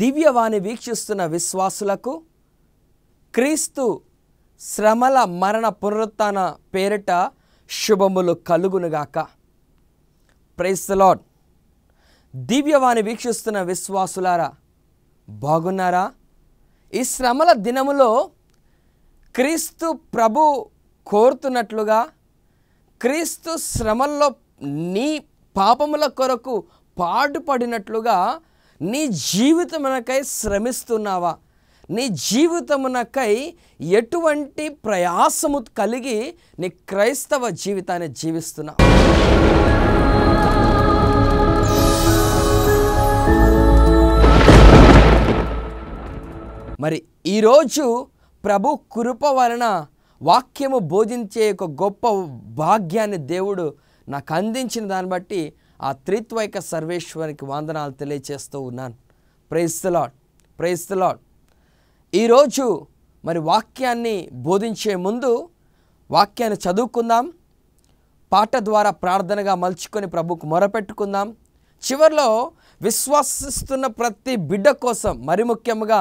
దివ్యవాణి వీక్షిస్తున్న విశ్వాసులకు క్రీస్తు శ్రమల మరణ పునరుత్న పేరిట శుభములు కలుగునుగాక ప్రైస్తలాడ్ దివ్యవాణి వీక్షిస్తున్న విశ్వాసులారా బాగున్నారా ఈ శ్రమల దినములో క్రీస్తు ప్రభు కోరుతున్నట్లుగా క్రీస్తు శ్రమల్లో నీ పాపముల కొరకు పాటుపడినట్లుగా నీ జీవితమునకై శ్రమిస్తున్నావా నీ జీవితమునకై ఎటువంటి ప్రయాసము కలిగి నీ క్రైస్తవ జీవితాన్ని జీవిస్తున్నా మరి ఈరోజు ప్రభు కృప వలన వాక్యము బోధించే ఒక గొప్ప భాగ్యాన్ని దేవుడు నాకు అందించిన దాన్ని బట్టి ఆ త్రిత్వైక సర్వేశ్వరికి వందనాలు తెలియచేస్తూ ఉన్నాను ప్రైస్తలాడ్ ప్రైస్తలాడ్ ఈరోజు మరి వాక్యాన్ని బోధించే ముందు వాక్యాన్ని చదువుకుందాం పాట ద్వారా ప్రార్థనగా మలుచుకొని ప్రభుకు మొరపెట్టుకుందాం చివరిలో విశ్వాసిస్తున్న ప్రతి బిడ్డ కోసం మరి ముఖ్యంగా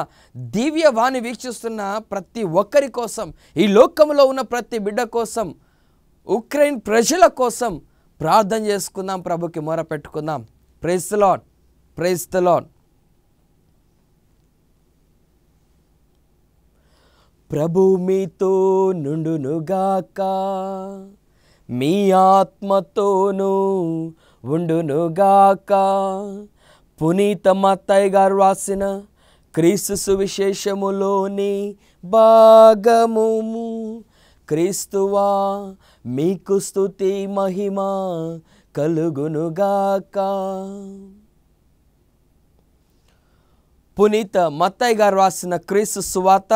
దివ్యవాణి వీక్షిస్తున్న ప్రతి ఒక్కరి కోసం ఈ లోకంలో ఉన్న ప్రతి బిడ్డ కోసం ఉక్రెయిన్ ప్రజల కోసం ప్రార్థన చేసుకుందాం ప్రభుకి మొర పెట్టుకుందాం ప్రైస్తలాన్ ప్రైస్తలాన్ ప్రభు మీతో నుండునుగాక మీ ఆత్మతోనూ ఉండునుగాక పునీత మత్తయ్య గారు రాసిన క్రీస్తు సువిశేషములోని భాగము క్రీస్తువా మీకు స్థుతి మహిమ కలుగునుగాక పునీత మత్తయ్య గారు రాసిన క్రీస్తు సువార్త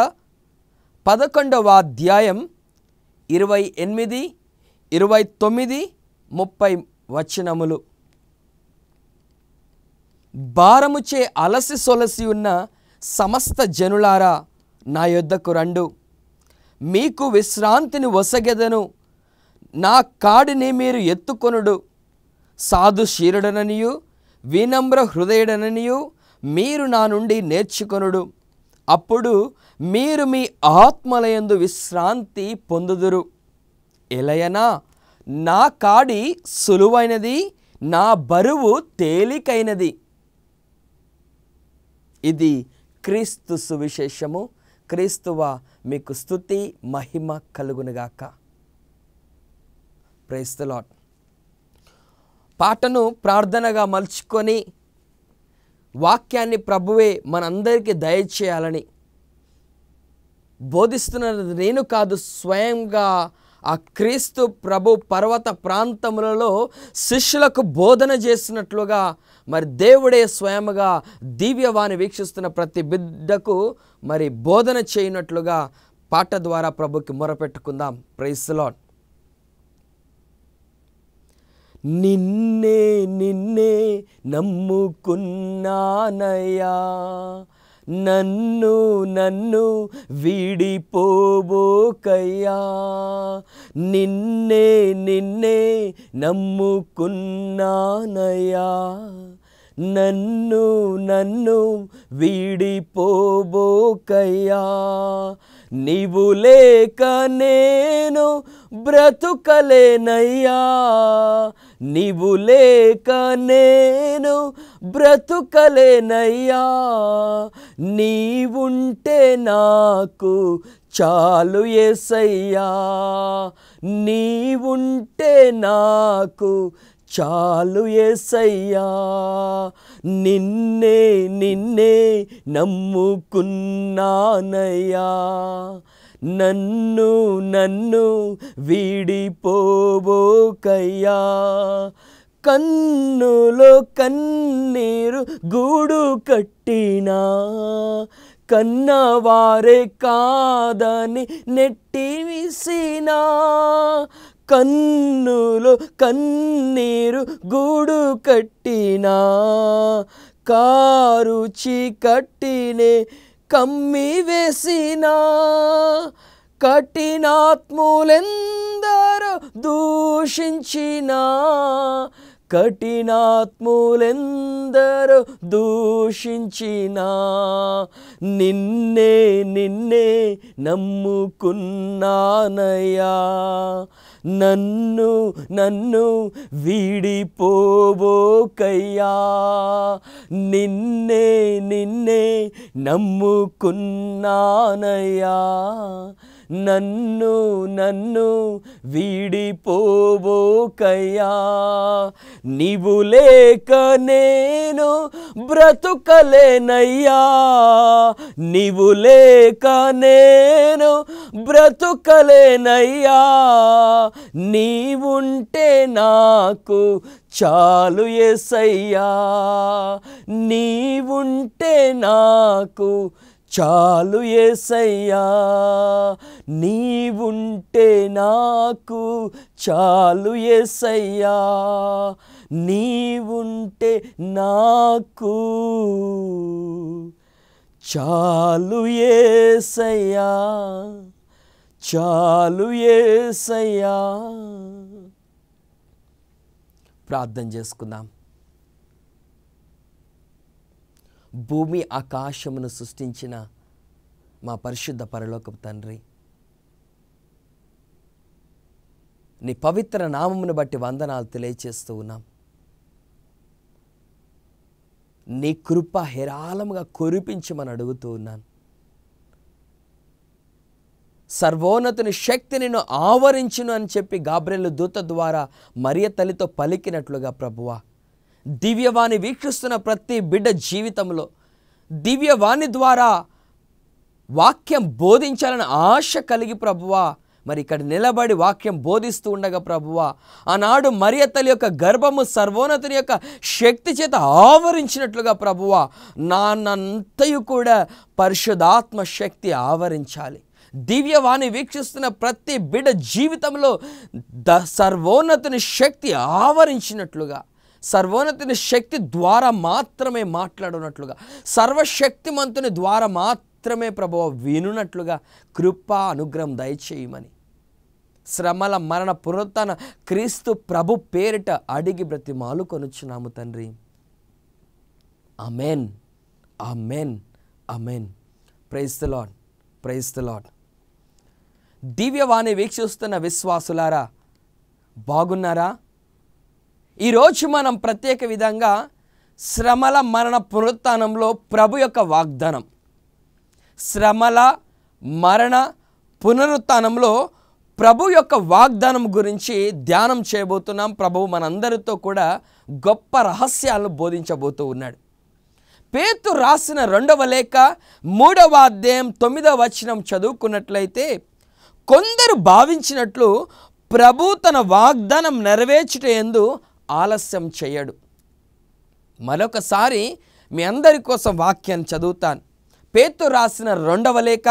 పదకొండవ అధ్యాయం ఇరవై ఎనిమిది ఇరవై తొమ్మిది ముప్పై వచనములు భారముచే అలసి సొలసి ఉన్న సమస్త జనులారా నా యొద్దకు రండు మీకు విశ్రాంతిని వసగెదను నా కాడిని మీరు ఎత్తుకొనుడు సాధు శీరుడననియు వినమ్ర హృదయుడననియు మీరు నా నుండి నేర్చుకొనుడు అప్పుడు మీరు మీ ఆత్మలయందు విశ్రాంతి పొందుదురు ఎలయనా నా కాడి సులువైనది నా బరువు తేలికైనది ఇది క్రీస్తు సువిశేషము క్రీస్తువ మీకు స్థుతి మహిమ కలుగునుగాక ప్రైస్ ద లాడ్ పాటను ప్రార్థనగా మలుచుకొని వాక్యాన్ని ప్రభువే మనందరికీ దయచేయాలని బోధిస్తున్నది నేను కాదు స్వయంగా ఆ క్రీస్తు ప్రభు పర్వత ప్రాంతములలో శిష్యులకు బోధన చేసినట్లుగా మరి దేవుడే స్వయముగా దివ్యవాణి వీక్షిస్తున్న ప్రతి బిడ్డకు మరి బోధన చేయనట్లుగా పాట ద్వారా ప్రభుకి మొరపెట్టుకుందాం ప్రైస్లాడ్ నిన్నే నిన్నే నమ్ముకున్నానయ్యా నన్ను నన్ను వీడిపోబోకయ్యా నిన్నే నిన్నే నమ్ముకున్నానయ్యా నన్ను నన్ను వీడిపోబోకయ్యా నీవు లేక నేను బ్రతుకలేనయ్యా నీవు లేక నేను బ్రతుకలేనయ్యా నీవుంటే నాకు చాలు ఎసయ్యా నీవుంటే నాకు చాలు ఏసయ్యా నిన్నే నిన్నే నమ్ముకున్నానయ్యా నన్ను నన్ను వీడిపోబోకయ్యా కన్నులో కన్నీరు గూడు కట్టినా కన్నవారే కాదని నెట్టి విసినా కన్నులు కన్నీరు గూడు కట్టినా కారు చీకట్టినే కమ్మి వేసినా కఠినాత్ములెందరో దూషించిన కఠినాత్ములెందరో దూషించిన నిన్నే నిన్నే నమ్ముకున్నానయ్యా నన్ను నన్ను వీడిపోబోకయ్యా నిన్నే నిన్నే నమ్ముకున్నానయ్యా నన్ను నన్ను వీడిపోబోకయ్యా నీవు లేక నేను బ్రతుకలేనయ్యా నీవు లేక నేను బ్రతుకలేనయ్యా నీవుంటే నాకు చాలు ఎసయ్యా నీవుంటే నాకు చాలు ఏసయ్యా నీవుంటే నాకు చాలు ఏసయ్యా నీవుంటే నాకు చాలు ఏసయ్యా చాలు ఏసయ్యా ప్రార్థన చేసుకుందాం భూమి ఆకాశమును సృష్టించిన మా పరిశుద్ధ పరలోకపు తండ్రి నీ పవిత్ర నామమును బట్టి వందనాలు తెలియచేస్తూ ఉన్నాం నీ కృప హేరాళముగా కురిపించమని అడుగుతూ ఉన్నాను సర్వోన్నతుని శక్తి నిన్ను ఆవరించును అని చెప్పి గాబ్రెల్లు దూత ద్వారా మరియ తల్లితో పలికినట్లుగా ప్రభువా దివ్యవాణి వీక్షిస్తున్న ప్రతి బిడ్డ జీవితంలో దివ్యవాణి ద్వారా వాక్యం బోధించాలని ఆశ కలిగి ప్రభువా మరి ఇక్కడ నిలబడి వాక్యం బోధిస్తూ ఉండగా ప్రభువా ఆనాడు మరియతల యొక్క గర్భము సర్వోన్నతుని యొక్క శక్తి చేత ఆవరించినట్లుగా ప్రభువా నాన్నంతయు కూడా పరిశుధాత్మ శక్తి ఆవరించాలి దివ్యవాణి వీక్షిస్తున్న ప్రతి బిడ జీవితంలో ద సర్వోన్నతుని శక్తి ఆవరించినట్లుగా సర్వోన్నతిని శక్తి ద్వారా మాత్రమే మాట్లాడునట్లుగా సర్వశక్తిమంతుని ద్వారా మాత్రమే ప్రభు వినునట్లుగా కృప అనుగ్రహం దయచేయమని శ్రమల మరణ పురతన క్రీస్తు ప్రభు పేరిట అడిగి బ్రతి కొనుచున్నాము తండ్రి amen amen amen praise the Lord the the Divyavani వీక్షిస్తున్న విశ్వాసులారా బాగున్నారా ఈరోజు మనం ప్రత్యేక విధంగా శ్రమల మరణ పునరుత్నంలో ప్రభు యొక్క వాగ్దానం శ్రమల మరణ పునరుత్నంలో ప్రభు యొక్క వాగ్దానం గురించి ధ్యానం చేయబోతున్నాం ప్రభువు మనందరితో కూడా గొప్ప రహస్యాలను బోధించబోతూ ఉన్నాడు పేతు రాసిన రెండవ లేఖ మూడవ అధ్యాయం తొమ్మిదవ వచనం చదువుకున్నట్లయితే కొందరు భావించినట్లు ప్రభు తన వాగ్దానం నెరవేర్చుట ఎందు ఆలస్యం చేయడు మరొకసారి మీ అందరి కోసం వాక్యాన్ని చదువుతాను పేతు రాసిన రెండవ లేఖ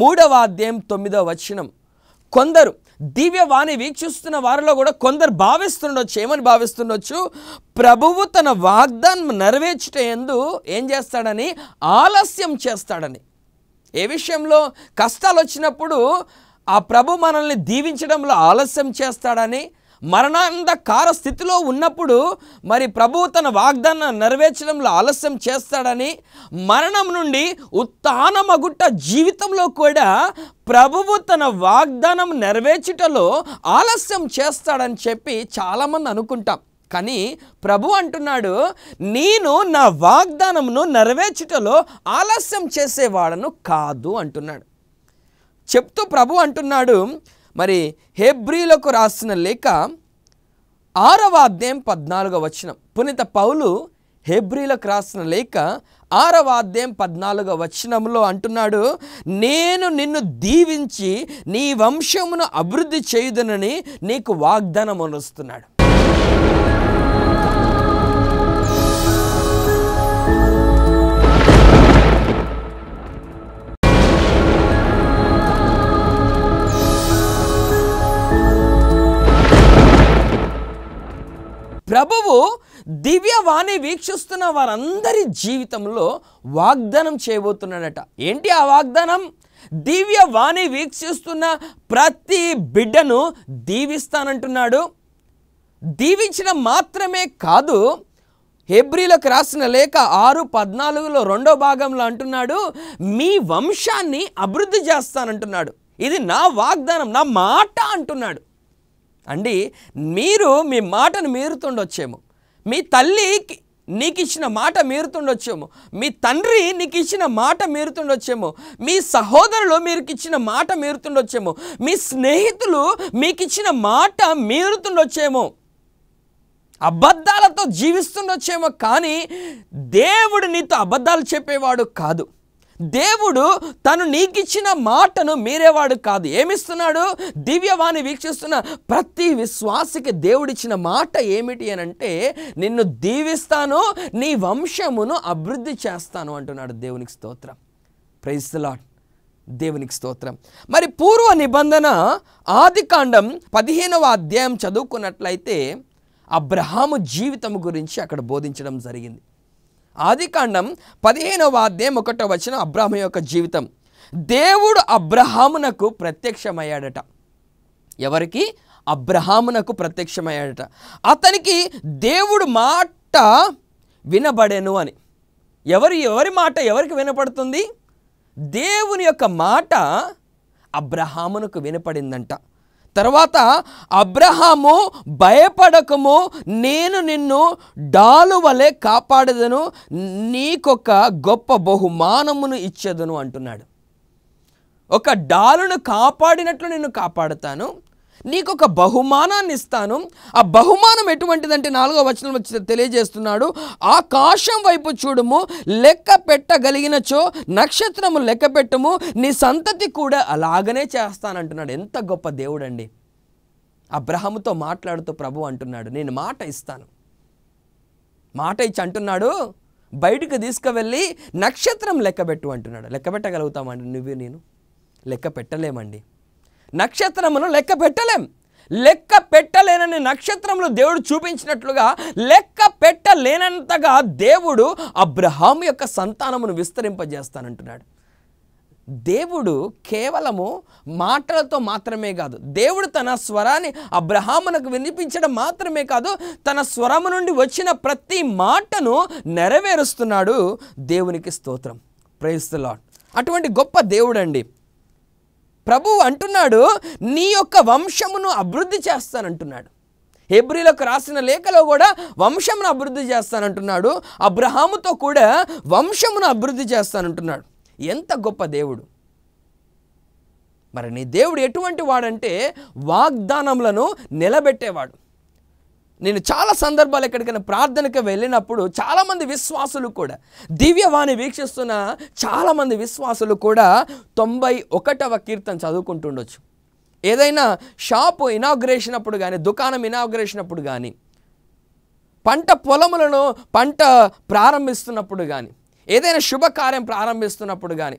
మూడవ అధ్యాయం తొమ్మిదవ వచనం కొందరు దివ్యవాణి వీక్షిస్తున్న వారిలో కూడా కొందరు భావిస్తుండొచ్చు ఏమని భావిస్తుండొచ్చు ప్రభువు తన వాగ్దానం నెరవేర్చట ఎందు ఏం చేస్తాడని ఆలస్యం చేస్తాడని ఏ విషయంలో కష్టాలు వచ్చినప్పుడు ఆ ప్రభు మనల్ని దీవించడంలో ఆలస్యం చేస్తాడని మరణాంధకార స్థితిలో ఉన్నప్పుడు మరి ప్రభు తన వాగ్దానం నెరవేర్చడంలో ఆలస్యం చేస్తాడని మరణం నుండి మగుట్ట జీవితంలో కూడా ప్రభువు తన వాగ్దానం నెరవేర్చుటలో ఆలస్యం చేస్తాడని చెప్పి చాలామంది అనుకుంటాం కానీ ప్రభు అంటున్నాడు నేను నా వాగ్దానమును నెరవేర్చుటలో ఆలస్యం చేసేవాడను కాదు అంటున్నాడు చెప్తూ ప్రభు అంటున్నాడు మరి హెబ్రిలకు రాసిన లేఖ ఆరవ అధ్యాయం పద్నాలుగో వచనం పునీత పౌలు హెబ్రిలకు రాసిన లేఖ ఆరవ అధ్యాయం పద్నాలుగో వచనంలో అంటున్నాడు నేను నిన్ను దీవించి నీ వంశమును అభివృద్ధి చేయుదనని నీకు వాగ్దానం అనుస్తున్నాడు ప్రభువు దివ్యవాణి వీక్షిస్తున్న వారందరి జీవితంలో వాగ్దానం చేయబోతున్నాడట ఏంటి ఆ వాగ్దానం దివ్యవాణి వీక్షిస్తున్న ప్రతి బిడ్డను దీవిస్తానంటున్నాడు దీవించడం మాత్రమే కాదు హెబ్రిలకు రాసిన లేఖ ఆరు పద్నాలుగులో రెండో భాగంలో అంటున్నాడు మీ వంశాన్ని అభివృద్ధి చేస్తానంటున్నాడు ఇది నా వాగ్దానం నా మాట అంటున్నాడు అండి మీరు మీ మాటను మీరుతుండొచ్చేమో మీ తల్లి నీకు ఇచ్చిన మాట మీరుతుండొచ్చేమో మీ తండ్రి నీకు ఇచ్చిన మాట మీరుతుండొచ్చేమో మీ సహోదరులు మీరు ఇచ్చిన మాట మీరుతుండొచ్చేమో మీ స్నేహితులు మీకు ఇచ్చిన మాట మీరుతుండొచ్చేమో అబద్ధాలతో జీవిస్తుండొచ్చేమో కానీ దేవుడు నీతో అబద్ధాలు చెప్పేవాడు కాదు దేవుడు తను నీకిచ్చిన మాటను మీరేవాడు కాదు ఏమిస్తున్నాడు దివ్యవాణి వీక్షిస్తున్న ప్రతి విశ్వాసికి దేవుడిచ్చిన మాట ఏమిటి అని అంటే నిన్ను దీవిస్తాను నీ వంశమును అభివృద్ధి చేస్తాను అంటున్నాడు దేవునికి స్తోత్రం ప్రైజ్ లాట్ దేవునికి స్తోత్రం మరి పూర్వ నిబంధన ఆది కాండం పదిహేనవ అధ్యాయం చదువుకున్నట్లయితే అబ్రహాము జీవితం గురించి అక్కడ బోధించడం జరిగింది ఆదికాండం పదిహేనవ అధ్యాయం ఒకటో వచ్చిన అబ్రాహం యొక్క జీవితం దేవుడు అబ్రహామునకు ప్రత్యక్షమయ్యాడట ఎవరికి అబ్రహామునకు ప్రత్యక్షమయ్యాడట అతనికి దేవుడు మాట వినబడెను అని ఎవరు ఎవరి మాట ఎవరికి వినపడుతుంది దేవుని యొక్క మాట అబ్రహామునకు వినపడిందంట తర్వాత అబ్రహాము భయపడకము నేను నిన్ను డాలు వలె కాపాడదను నీకొక గొప్ప బహుమానమును ఇచ్చేదను అంటున్నాడు ఒక డాలును కాపాడినట్లు నిన్ను కాపాడుతాను నీకు ఒక బహుమానాన్ని ఇస్తాను ఆ బహుమానం ఎటువంటిదంటే నాలుగో వచనం వచ్చి తెలియజేస్తున్నాడు ఆకాశం వైపు చూడము లెక్క పెట్టగలిగినచో నక్షత్రము లెక్క పెట్టము నీ సంతతి కూడా అలాగనే చేస్తానంటున్నాడు ఎంత గొప్ప దేవుడండి అబ్రహముతో మాట్లాడుతూ ప్రభు అంటున్నాడు నేను మాట ఇస్తాను మాట ఇచ్చి అంటున్నాడు బయటకు తీసుకువెళ్ళి నక్షత్రం లెక్కబెట్టు అంటున్నాడు లెక్క పెట్టగలుగుతామండి నువ్వే నేను లెక్క పెట్టలేమండి నక్షత్రమును లెక్క పెట్టలేం లెక్క పెట్టలేనని నక్షత్రంలో దేవుడు చూపించినట్లుగా లెక్క పెట్టలేనంతగా దేవుడు అబ్రహాం యొక్క సంతానమును విస్తరింపజేస్తానంటున్నాడు దేవుడు కేవలము మాటలతో మాత్రమే కాదు దేవుడు తన స్వరాన్ని అబ్రహామునకు వినిపించడం మాత్రమే కాదు తన స్వరము నుండి వచ్చిన ప్రతి మాటను నెరవేరుస్తున్నాడు దేవునికి స్తోత్రం ప్రైస్ లాడ్ అటువంటి గొప్ప దేవుడండి ప్రభువు అంటున్నాడు నీ యొక్క వంశమును అభివృద్ధి చేస్తానంటున్నాడు హెబ్రిలకు రాసిన లేఖలో కూడా వంశమును అభివృద్ధి చేస్తానంటున్నాడు అబ్రహాముతో కూడా వంశమును అభివృద్ధి చేస్తానంటున్నాడు ఎంత గొప్ప దేవుడు మరి నీ దేవుడు ఎటువంటి వాడంటే వాగ్దానములను నిలబెట్టేవాడు నేను చాలా సందర్భాలు ఎక్కడికైనా ప్రార్థనకు వెళ్ళినప్పుడు చాలామంది విశ్వాసులు కూడా దివ్యవాణి వీక్షిస్తున్న చాలామంది విశ్వాసులు కూడా తొంభై ఒకటవ కీర్తన చదువుకుంటుండొచ్చు ఏదైనా షాపు ఇనాగ్రేషన్ అప్పుడు కానీ దుకాణం ఇనాగ్రేషన్ అప్పుడు కానీ పంట పొలములను పంట ప్రారంభిస్తున్నప్పుడు కానీ ఏదైనా శుభకార్యం ప్రారంభిస్తున్నప్పుడు కానీ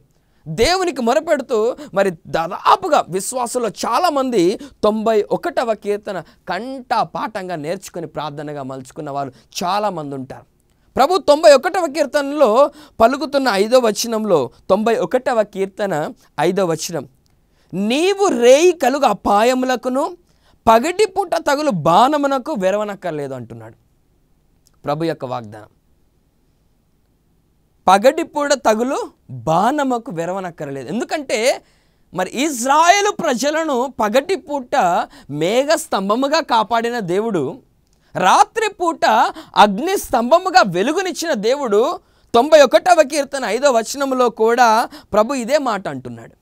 దేవునికి మొరపెడుతూ మరి దాదాపుగా విశ్వాసంలో చాలామంది తొంభై ఒకటవ కీర్తన కంటా పాఠంగా నేర్చుకుని ప్రార్థనగా మలుచుకున్న వారు చాలామంది ఉంటారు ప్రభు తొంభై ఒకటవ కీర్తనలో పలుకుతున్న ఐదో వచనంలో తొంభై ఒకటవ కీర్తన ఐదో వచనం నీవు రేయి కలుగు అపాయములకును పగటి పూట తగులు బాణమునకు వెరవనక్కర్లేదు అంటున్నాడు ప్రభు యొక్క వాగ్దానం పగటిపూట తగులు బాణమకు విరవనక్కరలేదు ఎందుకంటే మరి ఇజ్రాయెల్ ప్రజలను పగటిపూట మేఘ స్తంభముగా కాపాడిన దేవుడు రాత్రిపూట అగ్ని స్తంభముగా వెలుగునిచ్చిన దేవుడు తొంభై ఒకటవ కీర్తన ఐదవ వచనంలో కూడా ప్రభు ఇదే మాట అంటున్నాడు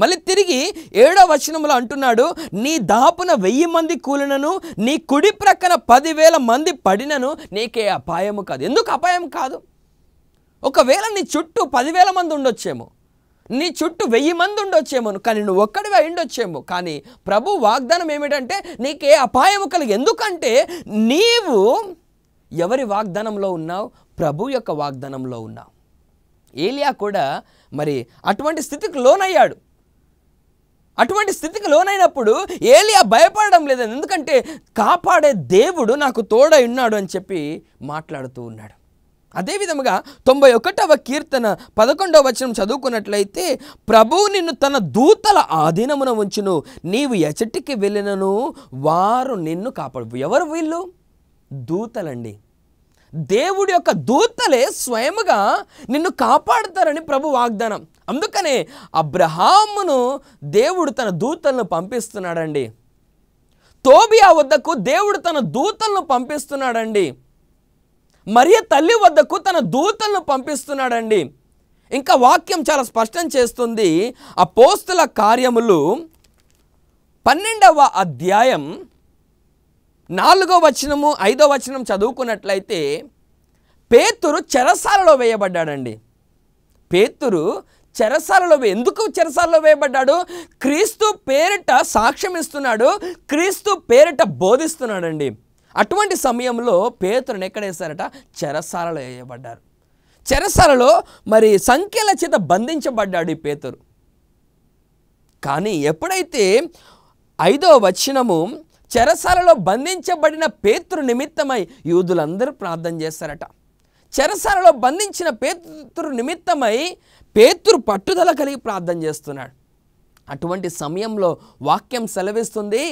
మళ్ళీ తిరిగి ఏడో వచనంలో అంటున్నాడు నీ దాపున వెయ్యి మంది కూలినను నీ కుడి ప్రక్కన పదివేల మంది పడినను నీకే అపాయము కాదు ఎందుకు అపాయం కాదు ఒకవేళ నీ చుట్టూ పదివేల మంది ఉండొచ్చేమో నీ చుట్టూ వెయ్యి మంది ఉండొచ్చేమో కానీ నువ్వు ఒక్కడివే ఉండొచ్చేమో కానీ ప్రభు వాగ్దానం ఏమిటంటే నీకే అపాయం కలిగి ఎందుకంటే నీవు ఎవరి వాగ్దానంలో ఉన్నావు ప్రభు యొక్క వాగ్దానంలో ఉన్నావు ఏలియా కూడా మరి అటువంటి స్థితికి లోనయ్యాడు అటువంటి స్థితికి లోనైనప్పుడు ఏలియా భయపడడం లేదని ఎందుకంటే కాపాడే దేవుడు నాకు తోడై ఉన్నాడు అని చెప్పి మాట్లాడుతూ ఉన్నాడు అదేవిధముగా తొంభై ఒకటవ కీర్తన పదకొండవ వచనం చదువుకున్నట్లయితే ప్రభువు నిన్ను తన దూతల ఆధీనమున ఉంచును నీవు ఎచటికి వెళ్ళినను వారు నిన్ను కాపాడు ఎవరు వీళ్ళు దూతలండి దేవుడి యొక్క దూతలే స్వయముగా నిన్ను కాపాడుతారని ప్రభు వాగ్దానం అందుకనే అబ్రహామును దేవుడు తన దూతలను పంపిస్తున్నాడండి తోబియా వద్దకు దేవుడు తన దూతలను పంపిస్తున్నాడండి మరియ తల్లి వద్దకు తన దూతలను పంపిస్తున్నాడండి ఇంకా వాక్యం చాలా స్పష్టం చేస్తుంది ఆ పోస్తుల కార్యములు పన్నెండవ అధ్యాయం నాలుగో వచనము ఐదో వచనం చదువుకున్నట్లయితే పేతురు చెరసాలలో వేయబడ్డాడండి పేతురు చెరసాలలో ఎందుకు చెరసాలలో వేయబడ్డాడు క్రీస్తు పేరిట సాక్ష్యం ఇస్తున్నాడు క్రీస్తు పేరిట బోధిస్తున్నాడండి అటువంటి సమయంలో పేతులను ఎక్కడ వేశారట చెరసాలలో వేయబడ్డారు చెరసాలలో మరి సంఖ్యల చేత బంధించబడ్డాడు ఈ పేతురు కానీ ఎప్పుడైతే ఐదో వచ్చినము చెరసాలలో బంధించబడిన పేతురు నిమిత్తమై యూదులందరూ ప్రార్థన చేస్తారట చెరసాలలో బంధించిన పేతురు నిమిత్తమై పేతురు పట్టుదల కలిగి ప్రార్థన చేస్తున్నాడు అటువంటి సమయంలో వాక్యం సెలవిస్తుంది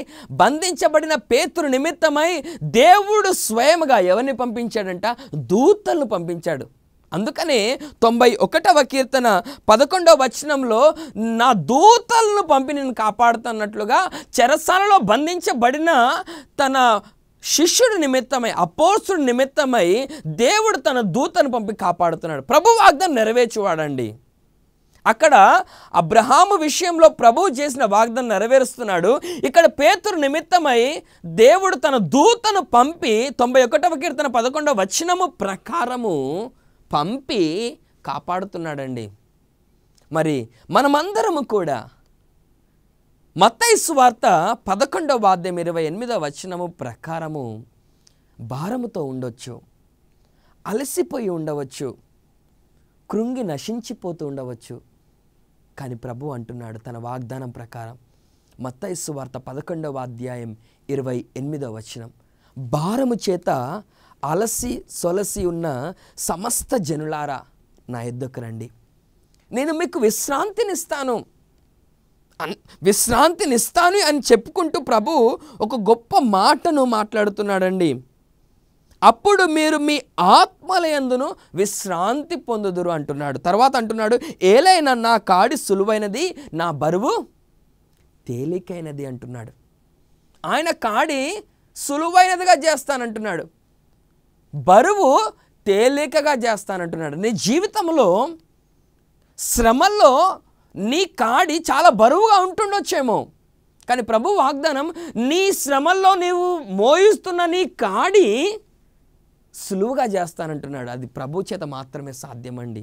బంధించబడిన పేతురు నిమిత్తమై దేవుడు స్వయంగా ఎవరిని పంపించాడంట దూతలను పంపించాడు అందుకనే తొంభై ఒకటవ కీర్తన పదకొండవ వచనంలో నా దూతలను పంపి నేను కాపాడుతున్నట్లుగా చెరసాలలో బంధించబడిన తన శిష్యుడు నిమిత్తమై అపోసుడు నిమిత్తమై దేవుడు తన దూతను పంపి కాపాడుతున్నాడు ప్రభు వాగ్దానం నెరవేర్చువాడండి అక్కడ అబ్రహాము విషయంలో ప్రభువు చేసిన వాగ్దానం నెరవేరుస్తున్నాడు ఇక్కడ పేతురు నిమిత్తమై దేవుడు తన దూతను పంపి తొంభై ఒకటవ కీర్తన పదకొండవ వచనము ప్రకారము పంపి కాపాడుతున్నాడండి మరి మనమందరము కూడా మత్తైసు వార్త పదకొండవ వాద్యం ఇరవై ఎనిమిదవ వచనము ప్రకారము భారముతో ఉండొచ్చు అలసిపోయి ఉండవచ్చు కృంగి నశించిపోతూ ఉండవచ్చు కానీ ప్రభు అంటున్నాడు తన వాగ్దానం ప్రకారం మత్తయస్సు వార్త పదకొండవ అధ్యాయం ఇరవై ఎనిమిదవ వచనం భారము చేత అలసి సొలసి ఉన్న సమస్త జనులారా నా ఎద్దుకు రండి నేను మీకు విశ్రాంతినిస్తాను అన్ విశ్రాంతినిస్తాను అని చెప్పుకుంటూ ప్రభు ఒక గొప్ప మాటను మాట్లాడుతున్నాడండి అప్పుడు మీరు మీ ఆత్మలయందును విశ్రాంతి పొందుదురు అంటున్నాడు తర్వాత అంటున్నాడు ఏలైనా నా కాడి సులువైనది నా బరువు తేలికైనది అంటున్నాడు ఆయన కాడి సులువైనదిగా చేస్తానంటున్నాడు బరువు తేలికగా చేస్తానంటున్నాడు నీ జీవితంలో శ్రమల్లో నీ కాడి చాలా బరువుగా ఉంటుండొచ్చేమో కానీ ప్రభు వాగ్దానం నీ శ్రమల్లో నీవు మోయిస్తున్న నీ కాడి సులువుగా చేస్తానంటున్నాడు అది ప్రభు చేత మాత్రమే సాధ్యమండి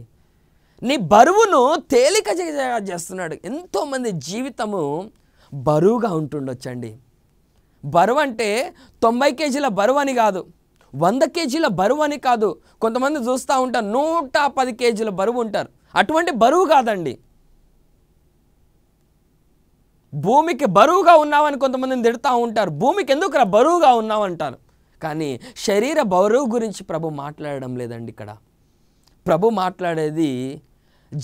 నీ బరువును తేలిక చేస్తున్నాడు ఎంతోమంది జీవితము బరువుగా ఉంటుండొచ్చండి బరువు అంటే తొంభై కేజీల బరువు అని కాదు వంద కేజీల బరువు అని కాదు కొంతమంది చూస్తూ ఉంటారు నూట పది కేజీల బరువు ఉంటారు అటువంటి బరువు కాదండి భూమికి బరువుగా ఉన్నావని కొంతమందిని తిడతా ఉంటారు భూమికి ఎందుకు రా బరువుగా ఉన్నావంటారు కానీ శరీర బౌరవ్ గురించి ప్రభు మాట్లాడడం లేదండి ఇక్కడ ప్రభు మాట్లాడేది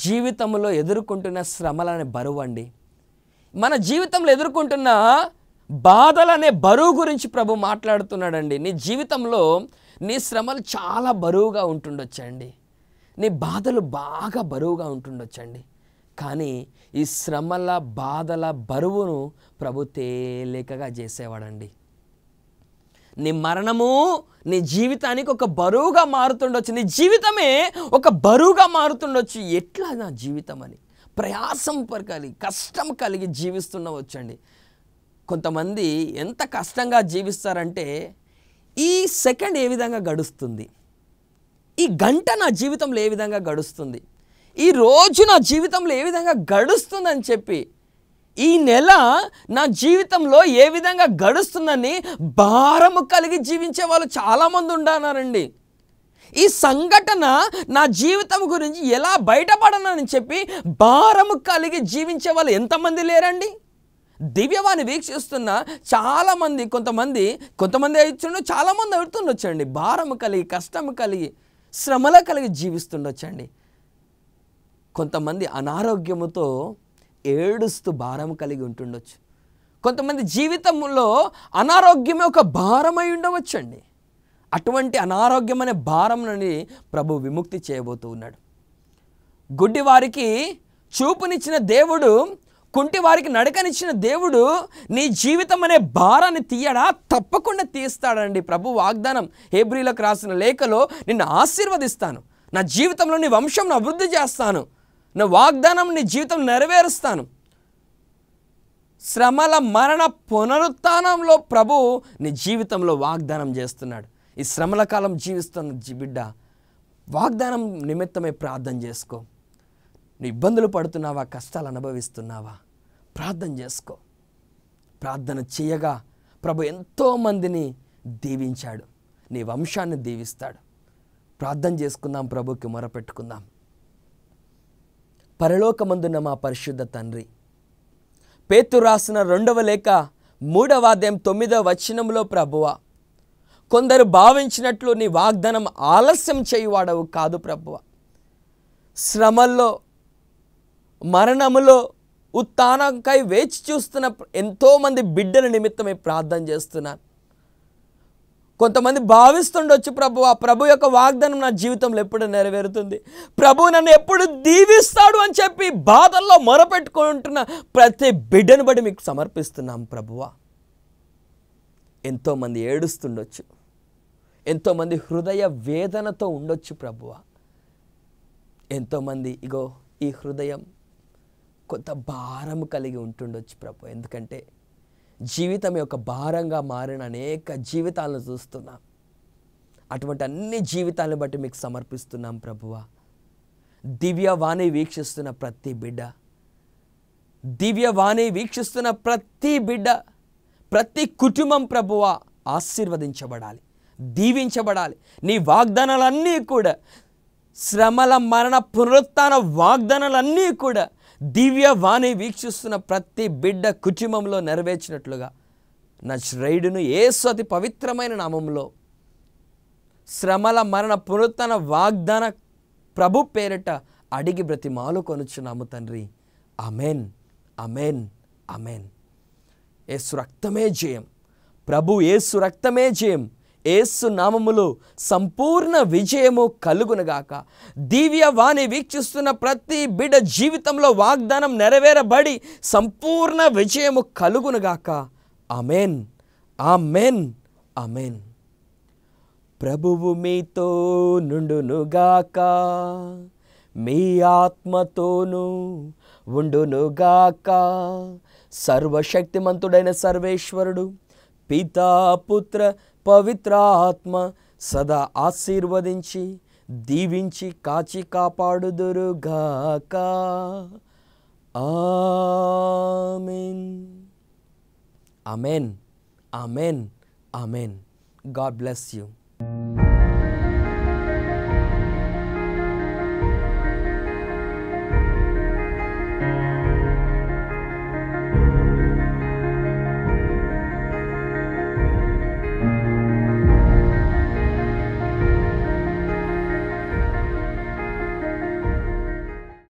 జీవితంలో ఎదుర్కొంటున్న శ్రమలనే బరువు అండి మన జీవితంలో ఎదుర్కొంటున్న బాధలనే బరువు గురించి ప్రభు మాట్లాడుతున్నాడండి నీ జీవితంలో నీ శ్రమలు చాలా బరువుగా ఉంటుండొచ్చండి నీ బాధలు బాగా బరువుగా ఉంటుండొచ్చండి కానీ ఈ శ్రమల బాధల బరువును ప్రభు తేలికగా చేసేవాడండి నీ మరణము నీ జీవితానికి ఒక బరువుగా మారుతుండొచ్చు నీ జీవితమే ఒక బరువుగా మారుతుండొచ్చు ఎట్లా నా జీవితం అని ప్రయాసం పరకాలి కష్టం కలిగి జీవిస్తుండవచ్చండి కొంతమంది ఎంత కష్టంగా జీవిస్తారంటే ఈ సెకండ్ ఏ విధంగా గడుస్తుంది ఈ గంట నా జీవితంలో ఏ విధంగా గడుస్తుంది ఈ రోజు నా జీవితంలో ఏ విధంగా గడుస్తుందని చెప్పి ఈ నెల నా జీవితంలో ఏ విధంగా గడుస్తుందని భారము కలిగి జీవించే వాళ్ళు చాలామంది ఉండన్నారండి ఈ సంఘటన నా జీవితం గురించి ఎలా బయటపడనని చెప్పి భారము కలిగి జీవించే వాళ్ళు ఎంతమంది లేరండి దివ్యవాణి వీక్షిస్తున్న చాలామంది కొంతమంది కొంతమంది అవుతుండో చాలామంది అవుతుండొచ్చండి భారము కలిగి కష్టము కలిగి శ్రమల కలిగి జీవిస్తుండొచ్చండి కొంతమంది అనారోగ్యముతో ఏడుస్తూ భారం కలిగి ఉంటుండొచ్చు కొంతమంది జీవితంలో అనారోగ్యమే ఒక భారమై ఉండవచ్చండి అటువంటి అనారోగ్యం అనే భారం నుండి ప్రభు విముక్తి చేయబోతూ ఉన్నాడు గుడ్డి వారికి చూపునిచ్చిన దేవుడు కుంటి వారికి నడకనిచ్చిన దేవుడు నీ జీవితం అనే భారాన్ని తీయడా తప్పకుండా తీస్తాడండి ప్రభు వాగ్దానం హేబ్రిలకు రాసిన లేఖలో నిన్ను ఆశీర్వదిస్తాను నా జీవితంలో నీ వంశంను అభివృద్ధి చేస్తాను నా వాగ్దానం నీ జీవితం నెరవేరుస్తాను శ్రమల మరణ పునరుత్నంలో ప్రభు నీ జీవితంలో వాగ్దానం చేస్తున్నాడు ఈ శ్రమల కాలం జీవిస్తున్న బిడ్డ వాగ్దానం నిమిత్తమే ప్రార్థన చేసుకో నువ్వు ఇబ్బందులు పడుతున్నావా కష్టాలు అనుభవిస్తున్నావా ప్రార్థన చేసుకో ప్రార్థన చేయగా ప్రభు ఎంతోమందిని దీవించాడు నీ వంశాన్ని దీవిస్తాడు ప్రార్థన చేసుకుందాం ప్రభుకి మొరపెట్టుకుందాం పరలోకమందున్న మా పరిశుద్ధ తండ్రి పేతు రాసిన రెండవ లేఖ మూడవ అధ్యాయం తొమ్మిదవ వచనంలో ప్రభువ కొందరు భావించినట్లు నీ వాగ్దానం ఆలస్యం చేయువాడవు కాదు ప్రభువ శ్రమల్లో మరణములో ఉత్తానంకై వేచి చూస్తున్న ఎంతోమంది బిడ్డల నిమిత్తమే ప్రార్థన చేస్తున్నాను కొంతమంది భావిస్తుండొచ్చు ప్రభు ఆ ప్రభు యొక్క వాగ్దానం నా జీవితంలో ఎప్పుడు నెరవేరుతుంది ప్రభు నన్ను ఎప్పుడు దీవిస్తాడు అని చెప్పి బాధల్లో మొరపెట్టుకుంటున్న ప్రతి బిడ్డను బడి మీకు సమర్పిస్తున్నాం ప్రభువా ఎంతోమంది ఏడుస్తుండొచ్చు ఎంతోమంది హృదయ వేదనతో ఉండొచ్చు ప్రభువ ఎంతోమంది ఇగో ఈ హృదయం కొంత భారం కలిగి ఉంటుండొచ్చు ప్రభు ఎందుకంటే జీవితం యొక్క భారంగా మారిన అనేక జీవితాలను చూస్తున్నాం అటువంటి అన్ని జీవితాలను బట్టి మీకు సమర్పిస్తున్నాం ప్రభువ దివ్యవాణి వీక్షిస్తున్న ప్రతి బిడ్డ దివ్యవాణి వీక్షిస్తున్న ప్రతి బిడ్డ ప్రతి కుటుంబం ప్రభువ ఆశీర్వదించబడాలి దీవించబడాలి నీ వాగ్దానాలన్నీ కూడా శ్రమల మరణ పునరుత్న వాగ్దానాలన్నీ కూడా దివ్య వాణి వీక్షిస్తున్న ప్రతి బిడ్డ కుటుంబంలో నెరవేర్చినట్లుగా నా శ్రేయుడును ఏసు అతి పవిత్రమైన నామంలో శ్రమల మరణ పునరుత్తన వాగ్దాన ప్రభు పేరిట అడిగి బ్రతి మాలు కొనుచున్నాము తండ్రి అమెన్ అమెన్ అమెన్ ఏసు రక్తమే జయం ప్రభు ఏసు రక్తమే జయం ఏసు నామములు సంపూర్ణ విజయము కలుగునగాక దివ్యవాణి వీక్షిస్తున్న ప్రతి బిడ్డ జీవితంలో వాగ్దానం నెరవేరబడి సంపూర్ణ విజయము కలుగునగాక అమెన్ ఆమెన్ అమెన్ ప్రభువు మీతో నుండునుగాక మీ ఆత్మతోనూ ఉండునుగాక సర్వశక్తిమంతుడైన సర్వేశ్వరుడు పితా పుత్ర పవిత్ర ఆత్మ సదా ఆశీర్వదించి దీవించి కాచి కాపాడుదురుగాక amen amen amen amen God bless you